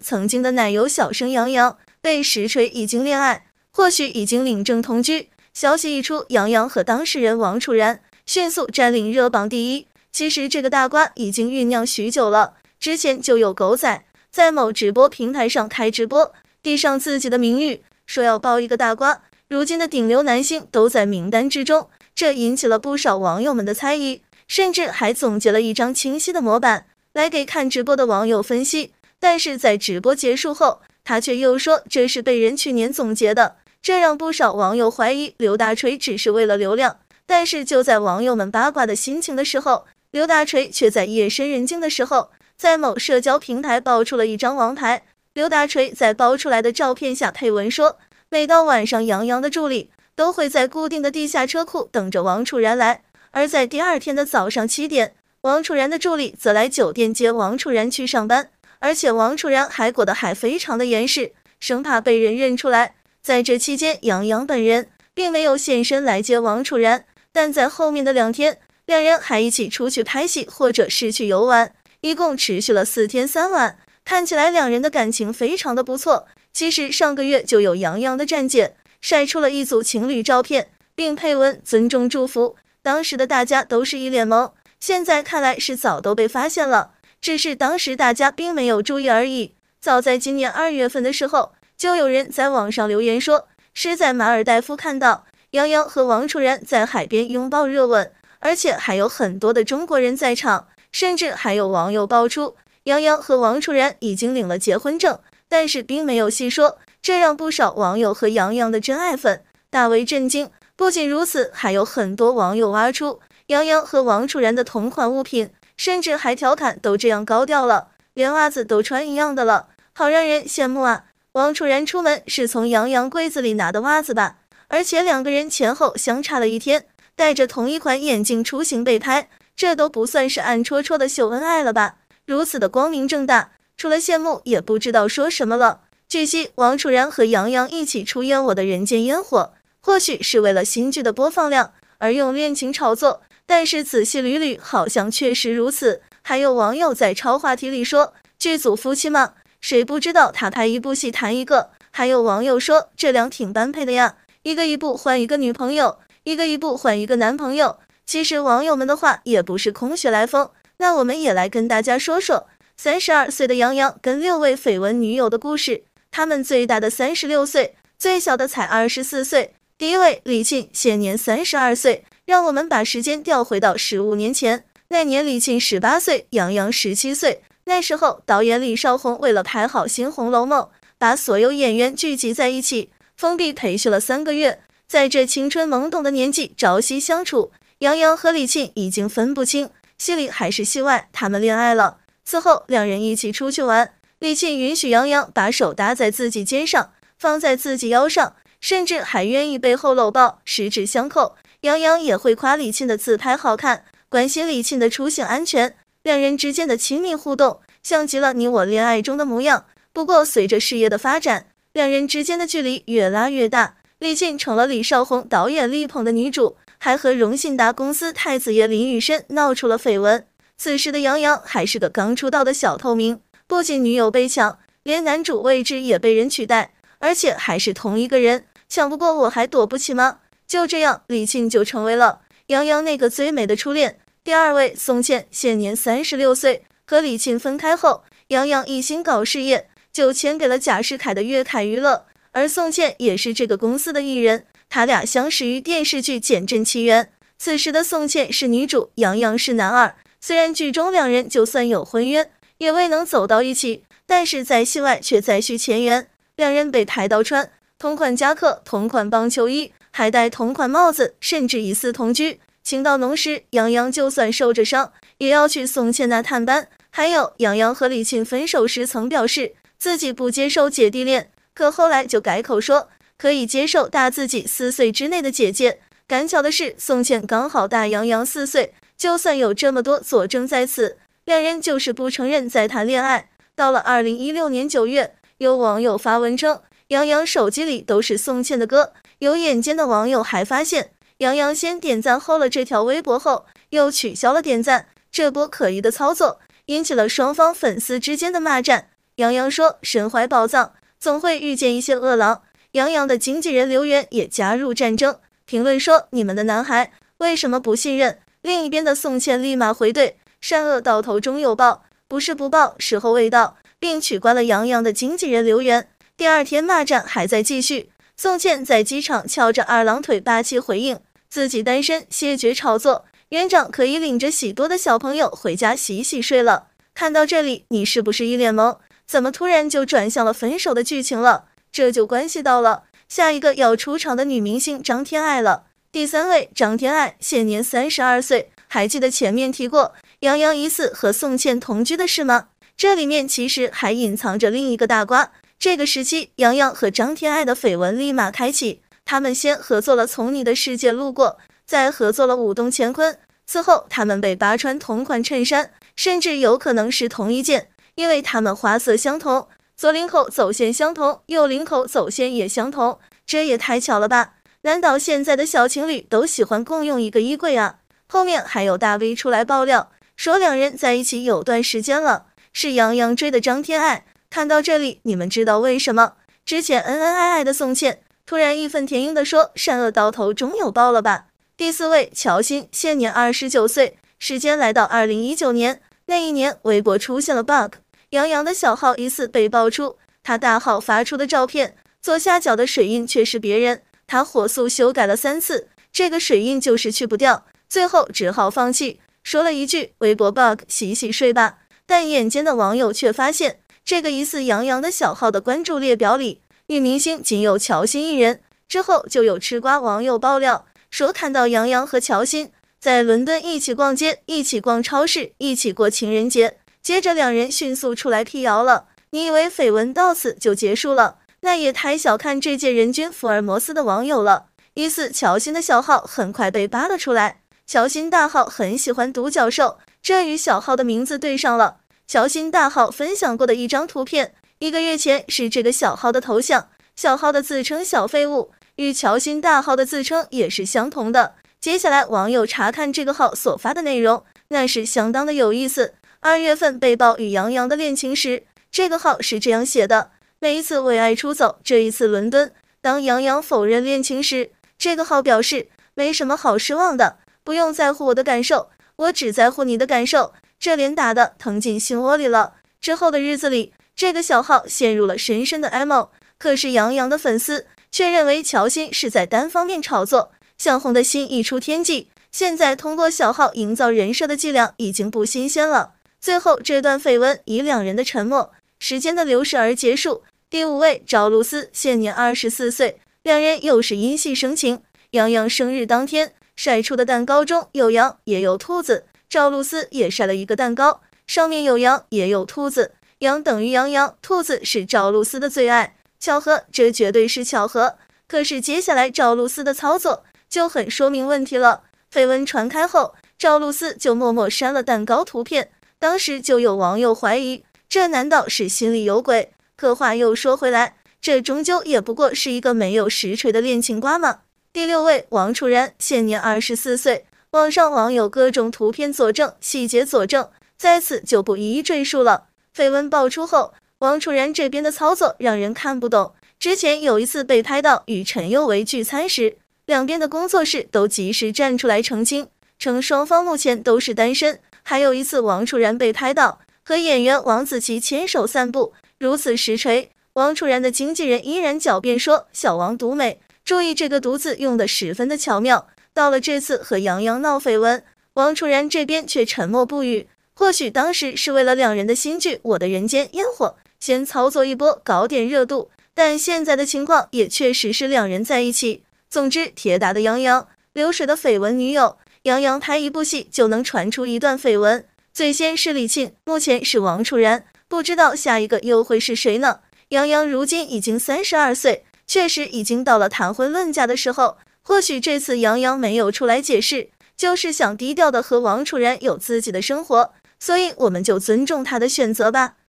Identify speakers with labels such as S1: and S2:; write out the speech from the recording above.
S1: 曾经的奶油小生杨洋被实锤已经恋爱，或许已经领证同居。消息一出，杨洋和当事人王楚然迅速占领热榜第一。其实这个大瓜已经酝酿许久了，之前就有狗仔在某直播平台上开直播，递上自己的名誉，说要爆一个大瓜。如今的顶流男星都在名单之中，这引起了不少网友们的猜疑，甚至还总结了一张清晰的模板来给看直播的网友分析。但是在直播结束后，他却又说这是被人去年总结的，这让不少网友怀疑刘大锤只是为了流量。但是就在网友们八卦的心情的时候，刘大锤却在夜深人静的时候，在某社交平台爆出了一张王牌。刘大锤在爆出来的照片下配文说，每到晚上，杨洋的助理都会在固定的地下车库等着王楚然来，而在第二天的早上七点，王楚然的助理则来酒店接王楚然去上班。而且王楚然还裹得还非常的严实，生怕被人认出来。在这期间，杨洋本人并没有现身来接王楚然，但在后面的两天，两人还一起出去拍戏或者是去游玩，一共持续了四天三晚。看起来两人的感情非常的不错。其实上个月就有杨洋的站姐晒出了一组情侣照片，并配文尊重祝福。当时的大家都是一脸懵，现在看来是早都被发现了。只是当时大家并没有注意而已。早在今年二月份的时候，就有人在网上留言说是在马尔代夫看到杨洋和王楚然在海边拥抱热吻，而且还有很多的中国人在场。甚至还有网友爆出杨洋和王楚然已经领了结婚证，但是并没有细说，这让不少网友和杨洋的真爱粉大为震惊。不仅如此，还有很多网友挖出杨洋和王楚然的同款物品。甚至还调侃都这样高调了，连袜子都穿一样的了，好让人羡慕啊！王楚然出门是从杨洋柜子里拿的袜子吧？而且两个人前后相差了一天，戴着同一款眼镜出行被拍，这都不算是暗戳戳的秀恩爱了吧？如此的光明正大，除了羡慕也不知道说什么了。据悉，王楚然和杨洋一起出演《我的人间烟火》，或许是为了新剧的播放量而用恋情炒作。但是仔细捋捋，好像确实如此。还有网友在超话题里说：“剧组夫妻嘛，谁不知道他拍一部戏谈一个？”还有网友说：“这俩挺般配的呀，一个一部换一个女朋友，一个一部换一个男朋友。”其实网友们的话也不是空穴来风。那我们也来跟大家说说三十二岁的杨洋跟六位绯闻女友的故事。他们最大的三十六岁，最小的才二十四岁。第一位李沁，现年三十二岁。让我们把时间调回到十五年前，那年李沁十八岁，杨洋十七岁。那时候，导演李少红为了拍好新《红楼梦》，把所有演员聚集在一起，封闭培训了三个月。在这青春懵懂的年纪，朝夕相处，杨洋和李沁已经分不清戏里还是戏外，他们恋爱了。此后，两人一起出去玩，李沁允许杨洋把手搭在自己肩上，放在自己腰上，甚至还愿意背后搂抱，十指相扣。杨洋也会夸李沁的自拍好看，关心李沁的出行安全，两人之间的亲密互动像极了你我恋爱中的模样。不过随着事业的发展，两人之间的距离越拉越大。李沁成了李少红导演力捧的女主，还和荣信达公司太子爷林雨申闹出了绯闻。此时的杨洋还是个刚出道的小透明，不仅女友被抢，连男主位置也被人取代，而且还是同一个人。抢不过我还躲不起吗？就这样，李沁就成为了杨洋那个最美的初恋。第二位，宋茜，现年三十六岁。和李沁分开后，杨洋一心搞事业，就签给了贾士凯的粤凯娱乐，而宋茜也是这个公司的艺人。他俩相识于电视剧《简真奇缘》，此时的宋茜是女主，杨洋是男二。虽然剧中两人就算有婚约，也未能走到一起，但是在戏外却再续前缘。两人被抬到穿同款夹克、同款棒球衣。还戴同款帽子，甚至疑似同居。情到浓时，杨洋就算受着伤，也要去宋茜那探班。还有，杨洋和李沁分手时曾表示自己不接受姐弟恋，可后来就改口说可以接受大自己四岁之内的姐姐。赶巧的是，宋茜刚好大杨洋四岁。就算有这么多佐证在此，两人就是不承认在谈恋爱。到了二零一六年九月，有网友发文称。杨洋手机里都是宋茜的歌，有眼尖的网友还发现，杨洋先点赞后了这条微博后，又取消了点赞，这波可疑的操作引起了双方粉丝之间的骂战。杨洋说：“身怀宝藏，总会遇见一些恶狼。”杨洋的经纪人刘源也加入战争，评论说：“你们的男孩为什么不信任？”另一边的宋茜立马回怼：“善恶到头终有报，不是不报，时候未到。”并取关了杨洋的经纪人刘源。第二天，骂战还在继续。宋茜在机场翘着二郎腿，霸气回应自己单身，谢绝炒作。园长可以领着许多的小朋友回家洗洗睡了。看到这里，你是不是一脸懵？怎么突然就转向了分手的剧情了？这就关系到了下一个要出场的女明星张天爱了。第三位，张天爱，现年三十二岁。还记得前面提过杨洋疑似和宋茜同居的事吗？这里面其实还隐藏着另一个大瓜。这个时期，杨洋和张天爱的绯闻立马开启。他们先合作了《从你的世界路过》，再合作了《舞动乾坤》。此后，他们被扒穿同款衬衫，甚至有可能是同一件，因为他们花色相同，左领口走线相同，右领口走线也相同，这也太巧了吧？难道现在的小情侣都喜欢共用一个衣柜啊？后面还有大 V 出来爆料，说两人在一起有段时间了，是杨洋追的张天爱。看到这里，你们知道为什么之前恩恩爱爱的宋茜突然义愤填膺地说“善恶到头终有报”了吧？第四位乔欣，现年二十九岁。时间来到二零一九年，那一年微博出现了 bug，杨洋的小号疑似被爆出，他大号发出的照片左下角的水印却是别人。他火速修改了三次，这个水印就是去不掉，最后只好放弃，说了一句“微博 bug，洗洗睡吧”。但眼尖的网友却发现。这个疑似杨洋的小号的关注列表里，女明星仅有乔欣一人。之后就有吃瓜网友爆料说，看到杨洋和乔欣在伦敦一起逛街，一起逛超市，一起过情人节。接着两人迅速出来辟谣了。你以为绯闻到此就结束了？那也太小看这届人均福尔摩斯的网友了。疑似乔欣的小号很快被扒了出来。乔欣大号很喜欢独角兽，这与小号的名字对上了。乔欣大号分享过的一张图片，一个月前是这个小号的头像，小号的自称“小废物”，与乔欣大号的自称也是相同的。接下来，网友查看这个号所发的内容，那是相当的有意思。二月份被曝与杨洋的恋情时，这个号是这样写的：“每一次为爱出走，这一次伦敦。”当杨洋否认恋情时，这个号表示：“没什么好失望的，不用在乎我的感受，我只在乎你的感受。”这脸打的疼进心窝里了。之后的日子里，这个小号陷入了深深的哀悼。可是杨洋的粉丝却认为乔欣是在单方面炒作，向红的心溢出天际。现在通过小号营造人设的伎俩已经不新鲜了。最后，这段绯闻以两人的沉默、时间的流逝而结束。第五位，赵露思，现年二十四岁，两人又是因戏生情。杨洋生日当天晒出的蛋糕中有羊也有兔子。赵露思也晒了一个蛋糕，上面有羊也有兔子，羊等于羊羊，兔子是赵露思的最爱。巧合，这绝对是巧合。可是接下来赵露思的操作就很说明问题了。绯闻传开后，赵露思就默默删了蛋糕图片，当时就有网友怀疑，这难道是心里有鬼？可话又说回来，这终究也不过是一个没有实锤的恋情瓜嘛。第六位，王楚然，现年二十四岁。网上网友各种图片佐证、细节佐证，在此就不一一赘述了。绯闻爆出后，王楚然这边的操作让人看不懂。之前有一次被拍到与陈宥维聚餐时，两边的工作室都及时站出来澄清，称双方目前都是单身。还有一次，王楚然被拍到和演员王子奇牵手散步，如此实锤，王楚然的经纪人依然狡辩说小王独美。注意这个“独”字用的十分的巧妙。到了这次和杨洋闹绯闻，王楚然这边却沉默不语。或许当时是为了两人的新剧《我的人间烟火》先操作一波，搞点热度。但现在的情况也确实是两人在一起。总之，铁打的杨洋，流水的绯闻女友。杨洋拍一部戏就能传出一段绯闻，最先是李沁，目前是王楚然，不知道下一个又会是谁呢？杨洋如今已经三十二岁，确实已经到了谈婚论嫁的时候。或许这次杨洋没有出来解释，就是想低调的和王楚然有自己的生活，所以我们就尊重他的选择吧。